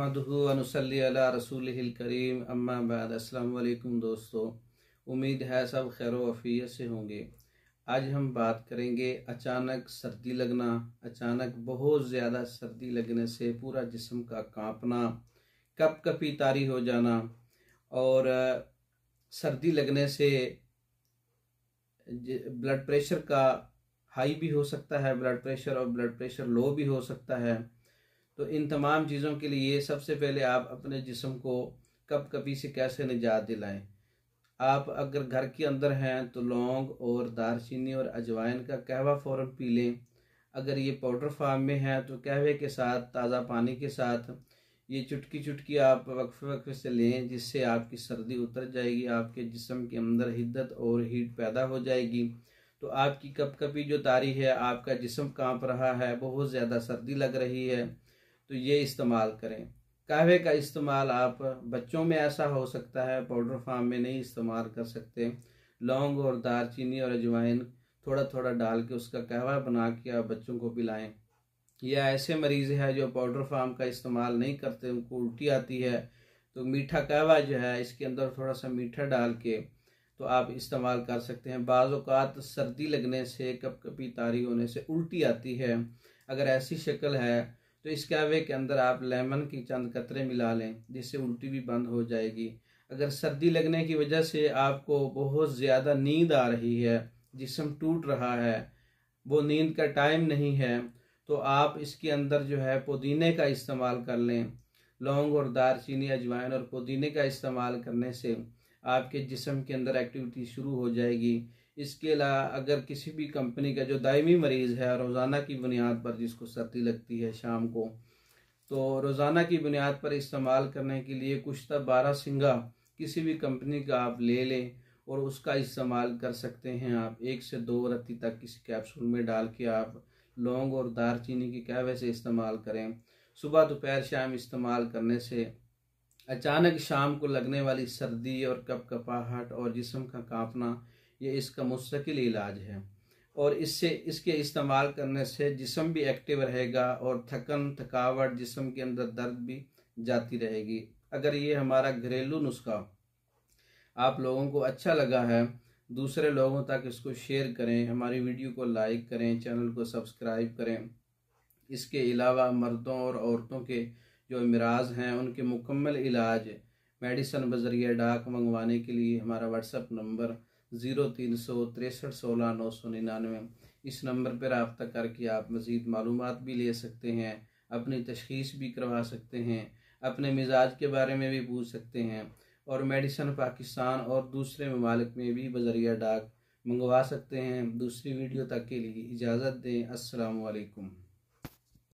नहमदूनसल्ला रसूल करीम अम्माबाद असलकुम दोस्तों उम्मीद है सब खैर वफ़ीत से होंगे आज हम बात करेंगे अचानक सर्दी लगना अचानक बहुत ज़्यादा सर्दी लगने से पूरा जिसम का कांपना कप कपी तारी हो जाना और सर्दी लगने से ब्लड प्रेशर का हाई भी हो सकता है ब्लड प्रेशर और ब्लड प्रेशर लो भी हो सकता है तो इन तमाम चीज़ों के लिए सबसे पहले आप अपने जिसम को कप कपी से कैसे निजात दिलाएं आप अगर घर के अंदर हैं तो लौंग और दारचीनी और अजवाइन का कहवा फ़ौर पी लें अगर ये पाउडर फार्म में है तो कहवे के साथ ताज़ा पानी के साथ ये चुटकी चुटकी आप वक्फे वक्फे से लें जिससे आपकी सर्दी उतर जाएगी आपके जिसम के अंदर हिद्दत और हीट पैदा हो जाएगी तो आपकी कप कपी जो तारी है आपका जिसम कांप रहा है बहुत ज़्यादा सर्दी लग रही है तो ये इस्तेमाल करें कहवे का इस्तेमाल आप बच्चों में ऐसा हो सकता है पाउडर फार्म में नहीं इस्तेमाल कर सकते लौंग और दारचीनी और अजवाइन थोड़ा थोड़ा डाल के उसका कहवा बना के आप बच्चों को पिलाएं या ऐसे मरीज़ है जो पाउडर फार्म का इस्तेमाल नहीं करते उनको उल्टी आती है तो मीठा कहवा जो है इसके अंदर थोड़ा सा मीठा डाल के तो आप इस्तेमाल कर सकते हैं बाज़ात सर्दी लगने से कप कपी तारी होने से उल्टी आती है अगर ऐसी शक्ल है तो इस कावे के अंदर आप लेमन की चंद कतरे मिला लें जिससे उल्टी भी बंद हो जाएगी अगर सर्दी लगने की वजह से आपको बहुत ज़्यादा नींद आ रही है जिसम टूट रहा है वो नींद का टाइम नहीं है तो आप इसके अंदर जो है पुदीने का इस्तेमाल कर लें लौंग और दारचीनी अजवाइन और पुदीने का इस्तेमाल करने से आपके जिसम के अंदर एक्टिविटी शुरू हो जाएगी इसके अलावा अगर किसी भी कंपनी का जो दायमी मरीज़ है रोज़ाना की बुनियाद पर जिसको सर्दी लगती है शाम को तो रोज़ाना की बुनियाद पर इस्तेमाल करने के लिए कुछ तब बारह सिंगा किसी भी कंपनी का आप ले लें और उसका इस्तेमाल कर सकते हैं आप एक से दो रत्ती तक किसी कैप्सूल में डाल के आप लौंग और दार चीनी की कहवे से इस्तेमाल करें सुबह दोपहर शाम इस्तेमाल करने से अचानक शाम को लगने वाली सर्दी और कप कपाहट और जिसम का कांपना ये इसका मुस्तकिल इलाज है और इससे इसके इस्तेमाल करने से जिसम भी एक्टिव रहेगा और थकन थकावट जिसम के अंदर दर्द भी जाती रहेगी अगर ये हमारा घरेलू नुस्खा आप लोगों को अच्छा लगा है दूसरे लोगों तक इसको शेयर करें हमारी वीडियो को लाइक करें चैनल को सब्सक्राइब करें इसके अलावा मर्दों और औरतों के जो अमराज हैं उनके मुकम्मल इलाज मेडिसन बजरिया डाक मंगवाने के लिए हमारा व्हाट्सअप नंबर ज़ीरो तीन सौ तिरसठ सोलह नौ सौ निन्यानवे इस नंबर पर रबता करके आप मज़ीद मालूम भी ले सकते हैं अपनी तशखीस भी करवा सकते हैं अपने मिजाज के बारे में भी पूछ सकते हैं और मेडिसन पाकिस्तान और दूसरे ममालिक में भी बजरिया डाक मंगवा सकते हैं दूसरी वीडियो तक के लिए इजाज़त दें असलकम